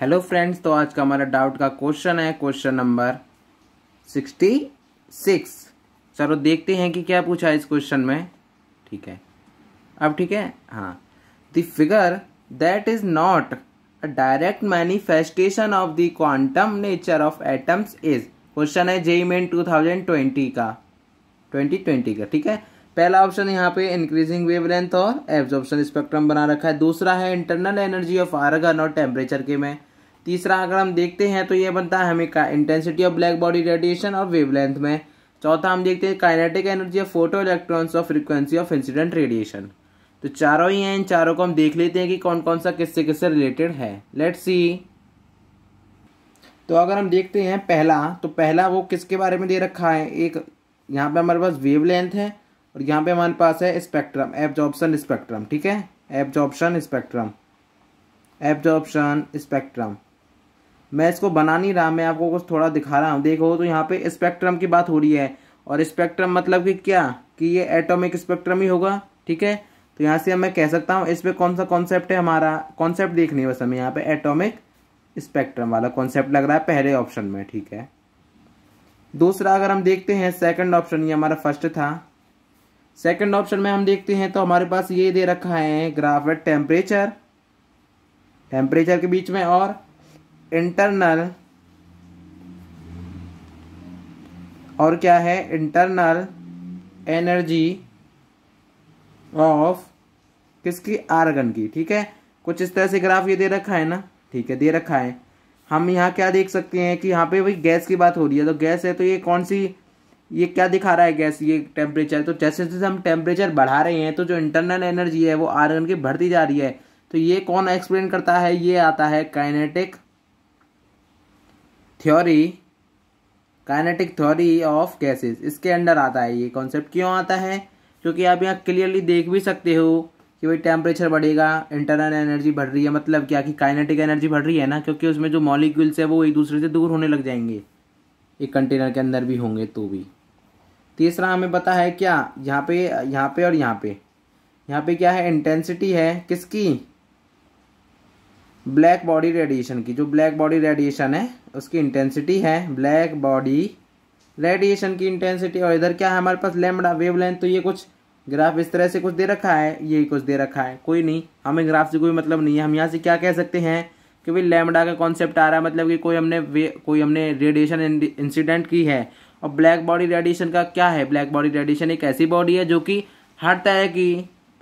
hello friends तो आज का हमारा डाउट का क्वेश्चन है क्वेश्चन नंबर सिक्सटी सिक्स चलो देखते हैं कि क्या पूछा है इस क्वेश्चन में ठीक है अब ठीक है हाँ the figure that is not a direct manifestation of the quantum nature of atoms is question है JEE Main two thousand twenty का ट्वेंटी ट्वेंटी का ठीक है पहला ऑप्शन यहाँ पे इंक्रीजिंग वेव लेंथ और एब्जॉर्प्शन स्पेक्ट्रम बना रखा है दूसरा है इंटरनल एनर्जी ऑफ आर्गन और टेम्परेचर के में तीसरा अगर हम देखते हैं तो यह बनता है हमें intensity of black body radiation और वेवलेंथ में चौथा हम देखते हैं kinetic energy of photoelectrons और फ्रिक्वेंसी ऑफ इंसिडेंट रेडिएशन तो चारों ही हैं इन चारों को हम देख लेते हैं कि कौन कौन सा किससे किससे रिलेटेड है लेट सी तो अगर हम देखते हैं पहला तो पहला वो किसके बारे में दे रखा है एक यहाँ पे हमारे पास वेव लेंथ है और यहाँ पे हमारे पास है स्पेक्ट्रम एब्जॉर्बन स्पेक्ट्रम ठीक है एब्जॉर्बन स्पेक्ट्रम एब्जॉर्बन स्पेक्ट्रम मैं इसको बना नहीं रहा मैं आपको कुछ थोड़ा दिखा रहा हूँ देखो तो यहाँ पे स्पेक्ट्रम की बात हो रही है और स्पेक्ट्रम मतलब कि क्या कि ये एटॉमिक स्पेक्ट्रम ही होगा ठीक है तो यहाँ से मैं कह सकता हूँ इस पर कौन सा कॉन्सेप्ट है हमारा कॉन्सेप्ट देखने बस हमें यहाँ पे एटोमिक स्पेक्ट्रम वाला कॉन्सेप्ट लग रहा है पहले ऑप्शन में ठीक है दूसरा अगर हम देखते हैं सेकेंड ऑप्शन ये हमारा फर्स्ट था सेकेंड ऑप्शन में हम देखते हैं तो हमारे पास ये दे रखा है ग्राफ एट टेम्परेचर टेम्परेचर के बीच में और इंटरनल और क्या है इंटरनल एनर्जी ऑफ किसकी आर्गन की ठीक है कुछ इस तरह से ग्राफ ये दे रखा है ना ठीक है दे रखा है हम यहाँ क्या देख सकते हैं कि यहाँ पे भाई गैस की बात हो रही है तो गैस है तो ये कौन सी ये क्या दिखा रहा है गैस ये टेम्परेचर तो जैसे जैसे हम टेम्परेचर बढ़ा रहे हैं तो जो इंटरनल एनर्जी है वो आर्गन की बढ़ती जा रही है तो ये कौन एक्सप्लेन करता है ये आता है kinetic theory kinetic theory of gases इसके अंडर आता है ये कॉन्सेप्ट क्यों आता है क्योंकि आप यहाँ क्लियरली देख भी सकते हो कि भाई टेम्परेचर बढ़ेगा इंटरनल एनर्जी बढ़ रही है मतलब क्या कि काइनेटिक एनर्जी बढ़ रही है ना क्योंकि उसमें जो मॉलिक्यूल्स है वो एक दूसरे से दूर होने लग जाएंगे एक कंटेनर के अंदर भी होंगे तो भी तीसरा हमें पता है क्या यहाँ पे यहाँ पे और यहाँ पे यहाँ पे क्या है इंटेंसिटी है किसकी ब्लैक बॉडी रेडिएशन की जो ब्लैक बॉडी रेडिएशन है उसकी इंटेंसिटी है ब्लैक बॉडी रेडिएशन की इंटेंसिटी और इधर क्या है हमारे पास लेमड़ा वेवलेंथ तो ये कुछ ग्राफ इस तरह से कुछ दे रखा है ये कुछ दे रखा है कोई नहीं हमें ग्राफ से कोई मतलब नहीं है हम यहाँ से क्या कह सकते हैं कि भाई लेमडा का कॉन्सेप्ट आ रहा है मतलब कि कोई हमने कोई हमने रेडिएशन इंसिडेंट की है और ब्लैक बॉडी रेडिएशन का क्या है ब्लैक बॉडी रेडिएशन एक ऐसी बॉडी है जो कि हर तरह की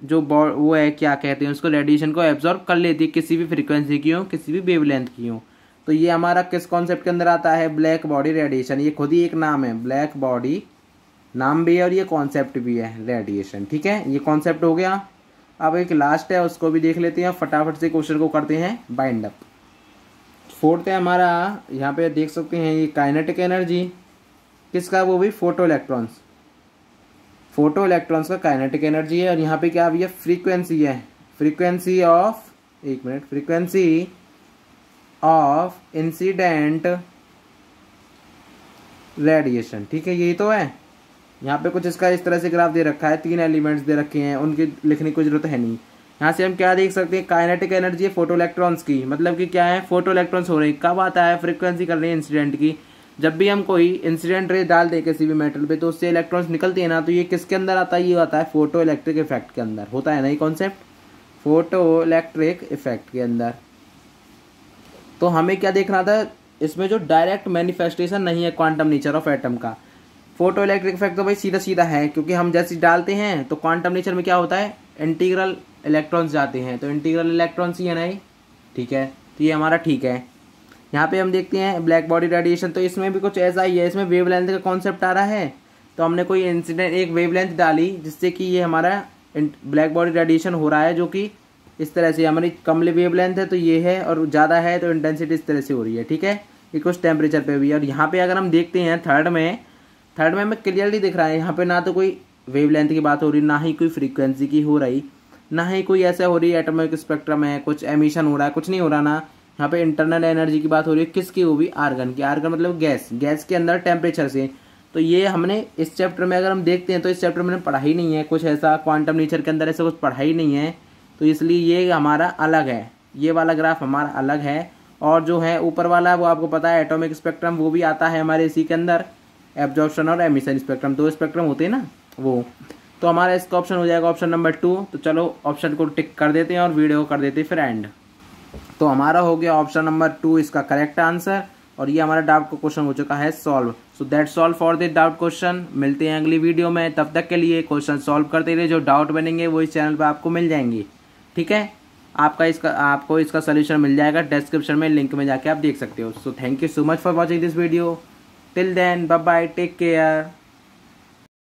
जो वो है क्या कहते हैं उसको रेडिएशन को एब्जॉर्ब कर लेती है किसी भी फ्रिक्वेंसी की हो किसी भी वेवलेंथ की हो तो ये हमारा किस कॉन्सेप्ट के अंदर आता है ब्लैक बॉडी रेडिएशन ये खुद ही एक नाम है ब्लैक बॉडी नाम भी है और ये कॉन्सेप्ट भी है रेडिएशन ठीक है ये कॉन्सेप्ट हो गया अब एक लास्ट है उसको भी देख लेते हैं फटाफट से क्वेश्चन को करते हैं बाइंड अप फोर्थ है हमारा यहाँ पे देख सकते हैं ये काइनेटिक एनर्जी किसका वो भी फोटो इलेक्ट्रॉन्स फोटो इलेक्ट्रॉन्स का काइनेटिक एनर्जी है और यहाँ पे क्या भैया फ्रीक्वेंसी है फ्रीक्वेंसी ऑफ एक minute frequency of incident radiation ठीक है यही तो है यहाँ पे कुछ इसका इस तरह से ग्राफ दे रखा है तीन एलिमेंट्स दे रखे हैं उनकी लिखने की जरूरत है नहीं यहाँ से हम क्या देख सकते हैं काइनेटिक एनर्जी है फोटो इलेक्ट्रॉन्स की मतलब कि क्या है फोटो इलेक्ट्रॉन्स हो रही कब आता है फ्रीक्वेंसी कर रही है इंसिडेंट की जब भी हम कोई इंसिडेंट रे डाल दे किसी भी मेटल पे तो उससे इलेक्ट्रॉन्स निकलती है ना तो ये किसके अंदर आता है ये आता है फोटो इलेक्ट्रिक इफेक्ट के अंदर होता है ना ये कॉन्सेप्ट फोटो इलेक्ट्रिक इफेक्ट के अंदर तो हमें क्या देखना था इसमें जो डायरेक्ट मैनिफेस्टेशन नहीं है क्वांटम नेचर ऑफ एटम का फोटो इलेक्ट्रिक इफेक्ट तो भाई सीधा सीधा है क्योंकि हम जैसे डालते हैं तो क्वांटम नेचर में क्या होता है इंटीग्रल इलेक्ट्रॉन्स जाते हैं तो इंटीग्रल इलेक्ट्रॉन्स ही है ना ठीक है तो ये हमारा ठीक है यहाँ पे हम देखते हैं ब्लैक बॉडी रेडिएशन तो इसमें भी कुछ ऐसा ही है इसमें वेवलेंथ का कॉन्सेप्ट आ रहा है तो हमने कोई इंसिडेंट एक वेवलेंथ डाली जिससे कि ये हमारा ब्लैक बॉडी रेडिएशन हो रहा है जो कि इस तरह से हमारी कमले वेवलेंथ है तो ये है और ज़्यादा है तो इंटेंसिटी इस तरह से हो रही है ठीक है ये कुछ टेम्परेचर पर भी है और यहाँ पर अगर हम देखते हैं थर्ड में थर्ड में हमें क्लियरली दिख रहा है यहाँ पर ना तो कोई वेव की बात हो रही ना ही कोई फ्रिक्वेंसी की हो रही ना ही कोई ऐसा हो रही है एटमिक स्पेक्ट्रम है कुछ एमिशन हो रहा है कुछ नहीं हो रहा ना यहाँ पे इंटरनल एनर्जी की बात हो रही है किसकी वो भी आर्गन की आर्गन मतलब गैस गैस के अंदर टेम्परेचर से तो ये हमने इस चैप्टर में अगर हम देखते हैं तो इस चैप्टर में पढ़ा ही नहीं है कुछ ऐसा क्वांटम नेचर के अंदर ऐसा कुछ पढ़ा ही नहीं है तो इसलिए ये हमारा अलग है ये वाला ग्राफ हमारा अलग है और जो है ऊपर वाला वो आपको पता है एटोमिक स्पेक्ट्रम वो भी आता है हमारे इसी के अंदर एब्जॉर्प्शन और एमिशन स्पेक्ट्रम दो स्पेक्ट्रम होते हैं ना वो तो हमारा इसका ऑप्शन हो जाएगा ऑप्शन नंबर टू तो चलो ऑप्शन को टिक कर देते हैं और वीडियो कर देते हैं फिर एंड तो हमारा हो गया ऑप्शन नंबर टू इसका करेक्ट आंसर और ये हमारा डाउट का क्वेश्चन हो चुका है solve so that solve for this doubt question मिलते हैं अगली वीडियो में तब तक के लिए क्वेश्चन सॉल्व करते रहे जो डाउट बनेंगे वो इस चैनल पर आपको मिल जाएंगे ठीक है आपका इसका आपको इसका सोल्यूशन मिल जाएगा डिस्क्रिप्शन में लिंक में जाके आप देख सकते हो so thank you so much for watching this video till then bye bye take care